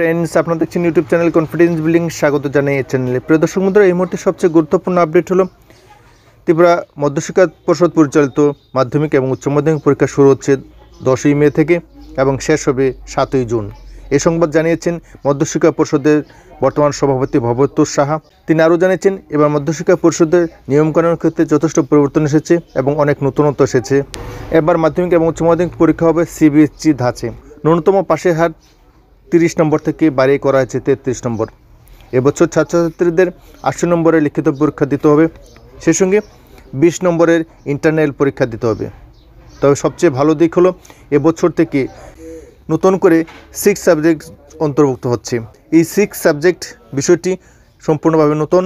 friends আপনারা দেখছেন YouTube channel confidence building স্বাগত জানাই এই চ্যানেলে প্রিয় দর্শক বন্ধুরা এই মুহূর্তে সবচেয়ে গুরুত্বপূর্ণ আপডেট হলো ত্রিপুরা মধ্যশিক্ষা পরিষদ পরিচালিত মাধ্যমিক এবং উচ্চ মাধ্যমিক পরীক্ষা শুরু হচ্ছে দশই মে থেকে এবং শেষ হবে সাতই জুন এ সংবাদ জানিয়েছেন মধ্যশিক্ষা পরিষদের বর্তমান সভাপতি ভবতোর সাহা তিনি আরও জানিয়েছেন এবার মধ্যশিক্ষা পরিষদের নিয়মকানুনের ক্ষেত্রে যথেষ্ট পরিবর্তন এসেছে এবং অনেক নতুনত্ব এসেছে এবার মাধ্যমিক এবং উচ্চ মাধ্যমিক পরীক্ষা হবে সিবিএসসি ধাঁচে ন্যূনতম পাশের হার তিরিশ নম্বর থেকে বাড়িয়ে করা হয়েছে তেত্রিশ নম্বর এবছর ছাত্রছাত্রীদের আশি নম্বরে লিখিত পরীক্ষা দিতে হবে সেই সঙ্গে বিশ নম্বরের ইন্টারনাল পরীক্ষা দিতে হবে তবে সবচেয়ে ভালো দিক হলো এবছর থেকে নতুন করে সিক্স সাবজেক্ট অন্তর্ভুক্ত হচ্ছে এই সিক্স সাবজেক্ট বিষয়টি সম্পূর্ণভাবে নতুন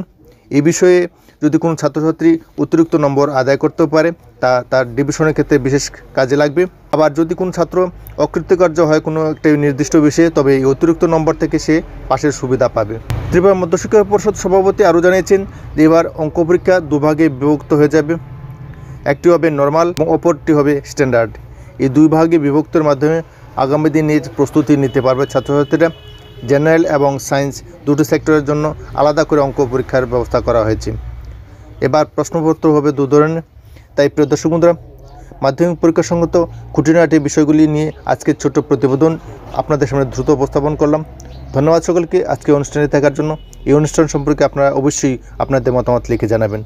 এ বিষয়ে যদি কোনো ছাত্রছাত্রী অতিরিক্ত নম্বর আদায় করতে পারে তা তার ডিভিশনের ক্ষেত্রে বিশেষ কাজে লাগবে আবার যদি কোনো ছাত্র অকৃতকার্য হয় কোনো একটা নির্দিষ্ট বিষয়ে তবে এই অতিরিক্ত নম্বর থেকে সে পাশের সুবিধা পাবে ত্রিপুরা মধ্যশিক্ষা পরিষদ সভাপতি আরও জানিয়েছেন যে এবার অঙ্ক পরীক্ষা দুভাগে বিভক্ত হয়ে যাবে একটি হবে নর্মাল এবং অপরটি হবে স্ট্যান্ডার্ড এই দুই ভাগে বিভক্তের মাধ্যমে আগামী দিনের প্রস্তুতি নিতে পারবে ছাত্রছাত্রীরা জেনারেল এবং সায়েন্স দুটো সেক্টরের জন্য আলাদা করে অঙ্ক পরীক্ষার ব্যবস্থা করা হয়েছে এবার প্রশ্নপত্র হবে দু ধরনের তাই প্রিয় দর্শক বন্ধুরা মাধ্যমিক পরীক্ষা সঙ্গত খুঁটিনাটি বিষয়গুলি নিয়ে আজকের ছোট্ট প্রতিবেদন আপনাদের সামনে দ্রুত উপস্থাপন করলাম ধন্যবাদ সকলকে আজকে অনুষ্ঠানে থাকার জন্য এই অনুষ্ঠান সম্পর্কে আপনারা অবশ্যই আপনাদের মতামত লিখে জানাবেন